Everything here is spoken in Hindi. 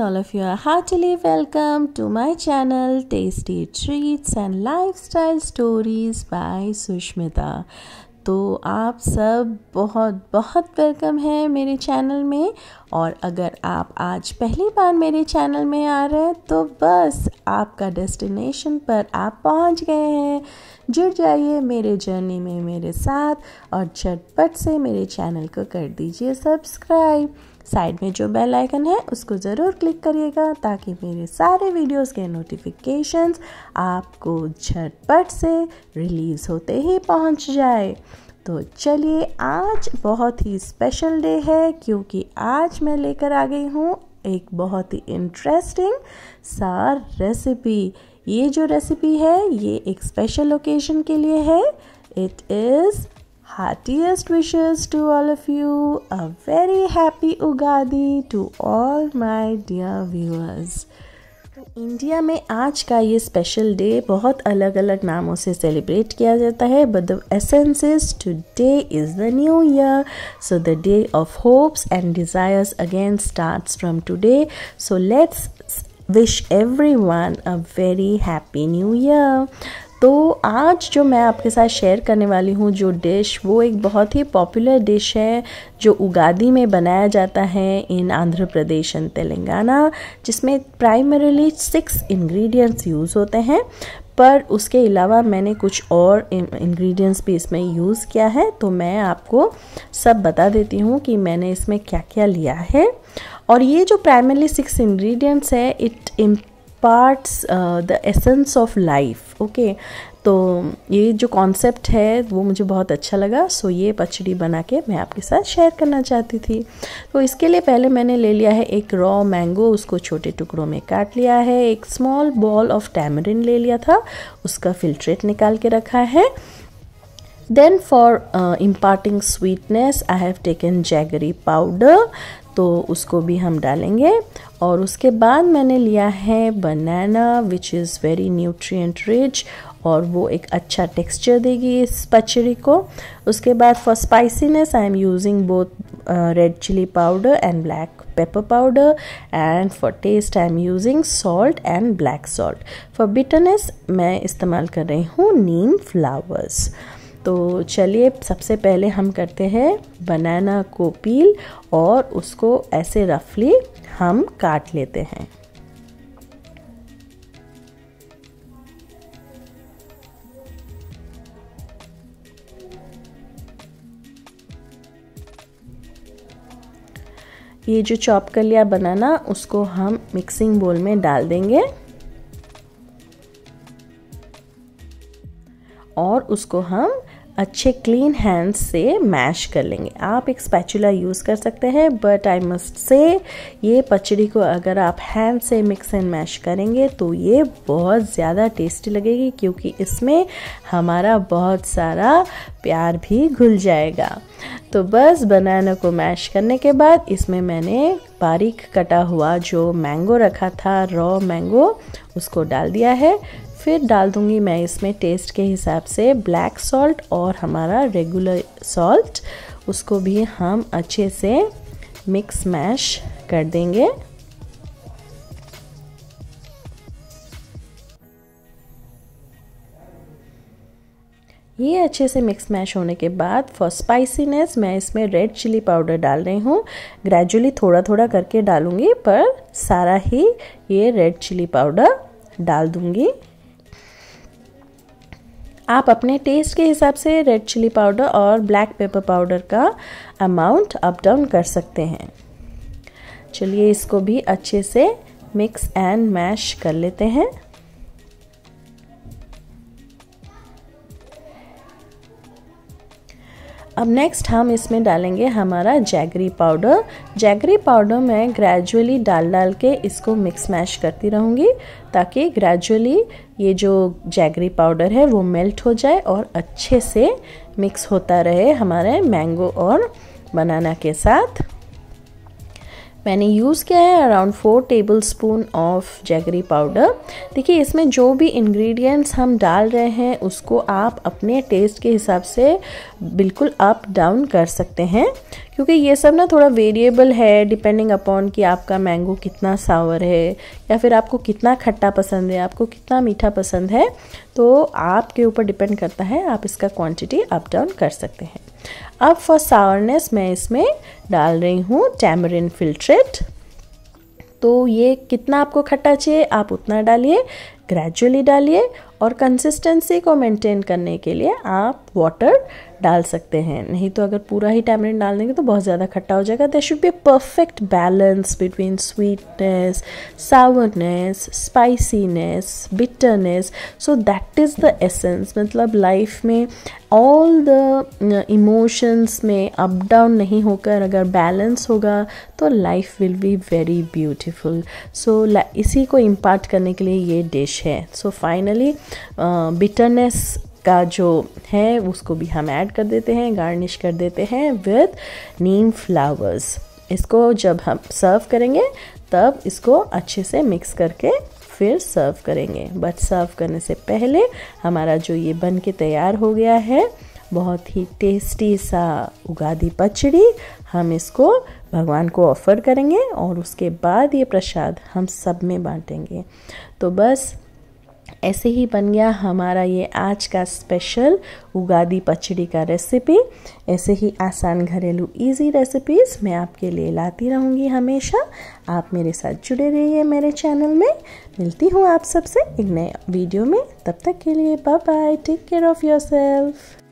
everyone, all of you are heartily welcome to my channel Tasty Treats and Lifestyle Stories by Sushmita. तो आप सब बहुत बहुत वेलकम हैं मेरे चैनल में और अगर आप आज पहली बार मेरे चैनल में आ रहे हैं तो बस आपका डेस्टिनेशन पर आप पहुंच गए हैं जुड़ जाइए मेरे जर्नी में मेरे साथ और झटपट से मेरे चैनल को कर दीजिए सब्सक्राइब साइड में जो बेल आइकन है उसको ज़रूर क्लिक करिएगा ताकि मेरे सारे वीडियोस के नोटिफिकेशंस आपको झटपट से रिलीज़ होते ही पहुंच जाए तो चलिए आज बहुत ही स्पेशल डे है क्योंकि आज मैं लेकर आ गई हूँ एक बहुत ही इंटरेस्टिंग सार रेसिपी ये जो रेसिपी है ये एक स्पेशल ओकेजन के लिए है it is heartiest wishes to all of you. A very happy Ugadi to all my dear viewers. India में आज का ये स्पेशल डे बहुत अलग अलग नामों से सेलिब्रेट किया जाता है but the essence is today is the new year so the day of hopes and desires again starts from today so let's wish everyone a very happy new year तो आज जो मैं आपके साथ शेयर करने वाली हूँ जो डिश वो एक बहुत ही पॉपुलर डिश है जो उगादी में बनाया जाता है इन आंध्र प्रदेश एंड तेलंगाना जिसमें प्राइमरीली सिक्स इंग्रेडिएंट्स यूज़ होते हैं पर उसके अलावा मैंने कुछ और इंग्रेडिएंट्स भी इसमें यूज़ किया है तो मैं आपको सब बता देती हूँ कि मैंने इसमें क्या क्या लिया है और ये जो प्राइमरली सिक्स इंग्रेडिएंट्स है it parts the essence of life okay तो ये जो कॉन्सेप्ट है वो मुझे बहुत अच्छा लगा सो ये पचड़ी बना के मैं आपके साथ शेयर करना चाहती थी तो इसके लिए पहले मैंने ले लिया है एक रॉ मैंगो उसको छोटे टुकड़ों में काट लिया है एक स्मॉल बॉल ऑफ टैमरिन ले लिया था उसका फिल्ट्रेट निकाल के रखा है then for imparting sweetness I have taken jaggery powder तो उसको भी हम डालेंगे और उसके बाद मैंने लिया है banana which is very nutri and rich और वो एक अच्छा टेक्सचर देगी इस पचरी को उसके बाद for spiciness I am using both red chilli powder and black pepper powder and for taste I am using salt and black salt for bitterness मैं इस्तेमाल कर रही हूँ नीम फ्लावर्स तो चलिए सबसे पहले हम करते हैं बनाना को पील और उसको ऐसे रफली हम काट लेते हैं ये जो चॉप कर लिया बनाना उसको हम मिक्सिंग बोल में डाल देंगे और उसको हम अच्छे क्लीन हैंड्स से मैश कर लेंगे आप एक स्पैचुला यूज़ कर सकते हैं बट आई मस्ट से ये पचड़ी को अगर आप हैंड से मिक्स एंड मैश करेंगे तो ये बहुत ज़्यादा टेस्टी लगेगी क्योंकि इसमें हमारा बहुत सारा प्यार भी घुल जाएगा तो बस बनाना को मैश करने के बाद इसमें मैंने बारीक कटा हुआ जो मैंगो रखा था रॉ मैंगो उसको डाल दिया है फिर डाल दूंगी मैं इसमें टेस्ट के हिसाब से ब्लैक सॉल्ट और हमारा रेगुलर सॉल्ट उसको भी हम अच्छे से मिक्स मैश कर देंगे ये अच्छे से मिक्स मैश होने के बाद फॉर स्पाइसीनेस मैं इसमें रेड चिली पाउडर डाल रही हूँ ग्रेजुअली थोड़ा थोड़ा करके डालूंगी पर सारा ही ये रेड चिली पाउडर डाल दूंगी आप अपने टेस्ट के हिसाब से रेड चिली पाउडर और ब्लैक पेपर पाउडर का अमाउंट अप डाउन कर सकते हैं चलिए इसको भी अच्छे से मिक्स एंड मैश कर लेते हैं अब नेक्स्ट हम इसमें डालेंगे हमारा जैगरी पाउडर जैगरी पाउडर मैं ग्रेजुअली डाल डाल के इसको मिक्स मैश करती रहूँगी ताकि ग्रेजुअली ये जो जैगरी पाउडर है वो मेल्ट हो जाए और अच्छे से मिक्स होता रहे हमारे मैंगो और बनाना के साथ मैंने यूज़ किया है around four tablespoon of jaggery powder देखिए इसमें जो भी इंग्रेडिएंट्स हम डाल रहे हैं उसको आप अपने टेस्ट के हिसाब से बिल्कुल अप डाउन कर सकते हैं क्योंकि ये सब ना थोड़ा वेरिएबल है डिपेंडिंग अपॉन कि आपका मैंगो कितना सावर है या फिर आपको कितना खट्टा पसंद है आपको कितना मीठा पसंद है तो आपके ऊपर डिपेंड करता है आप इसका क्वांटिटी अप डाउन कर सकते हैं अब फॉर सावरनेस मैं इसमें डाल रही हूँ टैमरिन फिल्ट्रेट तो ये कितना आपको खट्टा चाहिए आप उतना डालिए ग्रेजुअली डालिए और कंसिस्टेंसी को मेंटेन करने के लिए आप वाटर डाल सकते हैं नहीं तो अगर पूरा ही टैमरिन डाल देंगे तो बहुत ज़्यादा खट्टा हो जाएगा there should be perfect balance between sweetness sourness spiciness bitterness so that is the essence मतलब लाइफ में ऑल द इमोशंस में अप डाउन नहीं होकर अगर बैलेंस होगा तो life will be very beautiful so इसी को इम्पार्ट करने के लिए ये डिश डिश है सो फाइनली बिटरनेस का जो है उसको भी हम ऐड कर देते हैं गार्निश कर देते हैं विद नीम फ्लावर्स इसको जब हम सर्व करेंगे तब इसको अच्छे से मिक्स करके फिर सर्व करेंगे बट सर्व करने से पहले हमारा जो ये बन के तैयार हो गया है बहुत ही टेस्टी सा उगादी पचड़ी हम इसको भगवान को ऑफ़र करेंगे और उसके बाद ये प्रसाद हम सब में बांटेंगे तो बस ऐसे ही बन गया हमारा ये आज का स्पेशल उगादी पचड़ी का रेसिपी ऐसे ही आसान घरेलू इजी रेसिपीज़ मैं आपके लिए लाती रहूँगी हमेशा आप मेरे साथ जुड़े रहिए मेरे चैनल में मिलती हूँ आप सबसे एक नए वीडियो में तब तक के लिए bye bye take care of your self